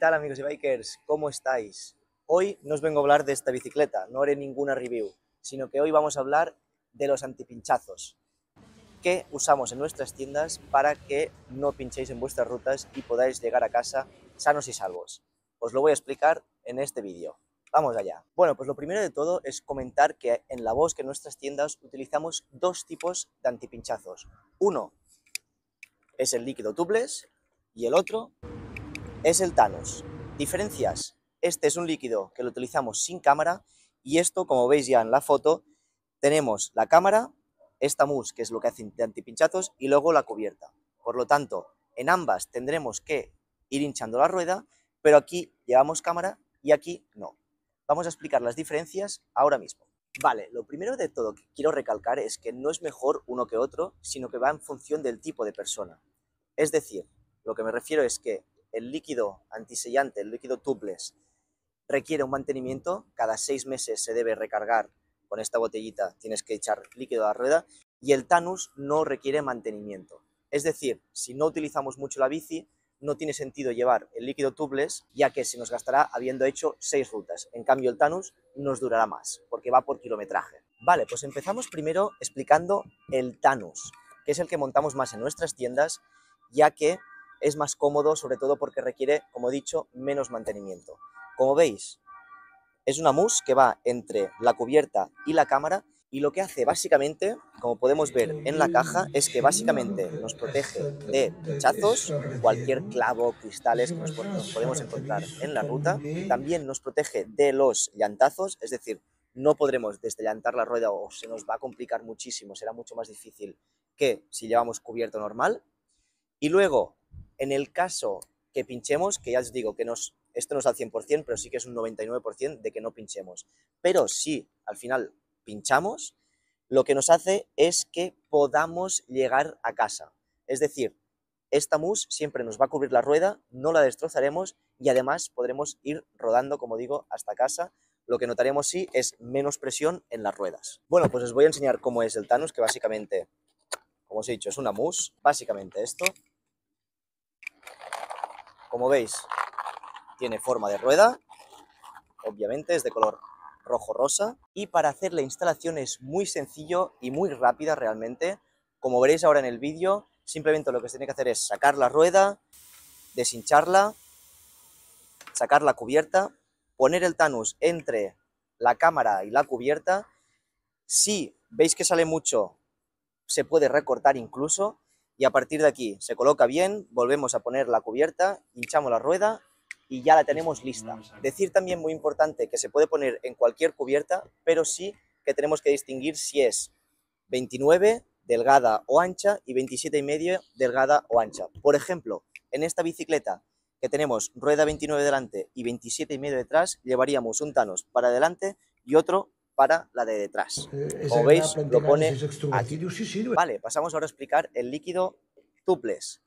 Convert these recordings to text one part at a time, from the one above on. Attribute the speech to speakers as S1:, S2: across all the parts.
S1: tal amigos y bikers? ¿Cómo estáis? Hoy no os vengo a hablar de esta bicicleta, no haré ninguna review, sino que hoy vamos a hablar de los antipinchazos que usamos en nuestras tiendas para que no pinchéis en vuestras rutas y podáis llegar a casa sanos y salvos. Os lo voy a explicar en este vídeo. Vamos allá. Bueno, pues lo primero de todo es comentar que en la bosque, en nuestras tiendas utilizamos dos tipos de antipinchazos. Uno es el líquido tubeless y el otro es el Thanos. Diferencias. Este es un líquido que lo utilizamos sin cámara y esto, como veis ya en la foto, tenemos la cámara, esta mousse que es lo que hace de antipinchazos y luego la cubierta. Por lo tanto, en ambas tendremos que ir hinchando la rueda, pero aquí llevamos cámara y aquí no. Vamos a explicar las diferencias ahora mismo. Vale, lo primero de todo que quiero recalcar es que no es mejor uno que otro, sino que va en función del tipo de persona. Es decir, lo que me refiero es que el líquido antisellante, el líquido tubeless, requiere un mantenimiento. Cada seis meses se debe recargar con esta botellita, tienes que echar líquido a la rueda. Y el Tanus no requiere mantenimiento. Es decir, si no utilizamos mucho la bici, no tiene sentido llevar el líquido tubeless, ya que se nos gastará habiendo hecho seis rutas. En cambio, el Tanus nos durará más, porque va por kilometraje. Vale, pues empezamos primero explicando el Tanus, que es el que montamos más en nuestras tiendas, ya que es más cómodo, sobre todo porque requiere, como he dicho, menos mantenimiento. Como veis, es una mousse que va entre la cubierta y la cámara y lo que hace básicamente, como podemos ver en la caja, es que básicamente nos protege de chazos cualquier clavo, cristales que nos podemos encontrar en la ruta. También nos protege de los llantazos, es decir, no podremos desllantar la rueda o se nos va a complicar muchísimo, será mucho más difícil que si llevamos cubierto normal. Y luego en el caso que pinchemos, que ya os digo que esto no es al 100%, pero sí que es un 99% de que no pinchemos. Pero si al final pinchamos, lo que nos hace es que podamos llegar a casa. Es decir, esta mousse siempre nos va a cubrir la rueda, no la destrozaremos y además podremos ir rodando, como digo, hasta casa. Lo que notaremos sí es menos presión en las ruedas. Bueno, pues os voy a enseñar cómo es el Thanos, que básicamente, como os he dicho, es una mousse. Básicamente esto, como veis, tiene forma de rueda, obviamente es de color rojo-rosa y para hacer la instalación es muy sencillo y muy rápida realmente. Como veréis ahora en el vídeo, simplemente lo que se tiene que hacer es sacar la rueda, deshincharla, sacar la cubierta, poner el tanus entre la cámara y la cubierta. Si veis que sale mucho, se puede recortar incluso y a partir de aquí se coloca bien, volvemos a poner la cubierta, hinchamos la rueda y ya la tenemos lista. Decir también muy importante que se puede poner en cualquier cubierta, pero sí que tenemos que distinguir si es 29 delgada o ancha y 27 y medio delgada o ancha. Por ejemplo, en esta bicicleta que tenemos rueda 29 delante y 27 y medio detrás, llevaríamos un Thanos para adelante y otro para la de detrás. Eh, como veis, lo pone aquí. Vale, pasamos ahora a explicar el líquido tuples.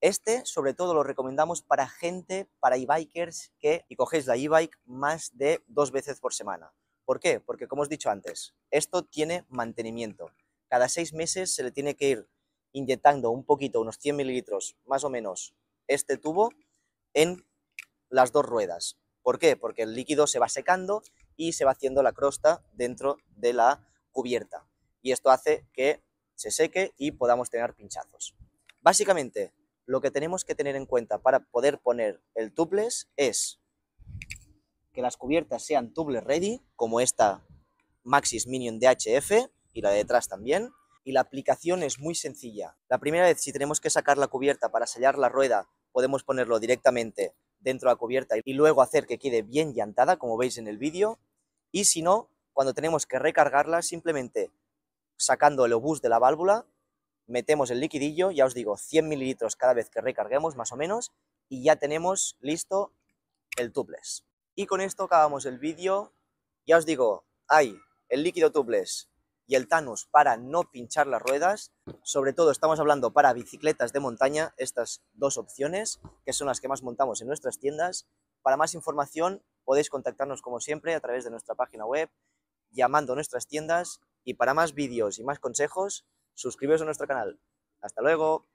S1: Este, sobre todo, lo recomendamos para gente, para e-bikers que y cogéis la e-bike más de dos veces por semana. ¿Por qué? Porque, como os he dicho antes, esto tiene mantenimiento. Cada seis meses se le tiene que ir inyectando un poquito, unos 100 mililitros, más o menos, este tubo en las dos ruedas. ¿Por qué? Porque el líquido se va secando y se va haciendo la crosta dentro de la cubierta. Y esto hace que se seque y podamos tener pinchazos. Básicamente, lo que tenemos que tener en cuenta para poder poner el tubeless es que las cubiertas sean tubeless ready, como esta Maxis Minion DHF y la de detrás también. Y la aplicación es muy sencilla. La primera vez, si tenemos que sacar la cubierta para sellar la rueda, podemos ponerlo directamente dentro de la cubierta y luego hacer que quede bien llantada, como veis en el vídeo. Y si no, cuando tenemos que recargarla, simplemente sacando el obús de la válvula, metemos el liquidillo, ya os digo, 100 mililitros cada vez que recarguemos, más o menos, y ya tenemos listo el tubeless. Y con esto acabamos el vídeo. Ya os digo, hay el líquido tubeless y el Thanos para no pinchar las ruedas. Sobre todo estamos hablando para bicicletas de montaña, estas dos opciones, que son las que más montamos en nuestras tiendas. Para más información podéis contactarnos como siempre a través de nuestra página web, llamando a nuestras tiendas y para más vídeos y más consejos, suscribiros a nuestro canal. Hasta luego.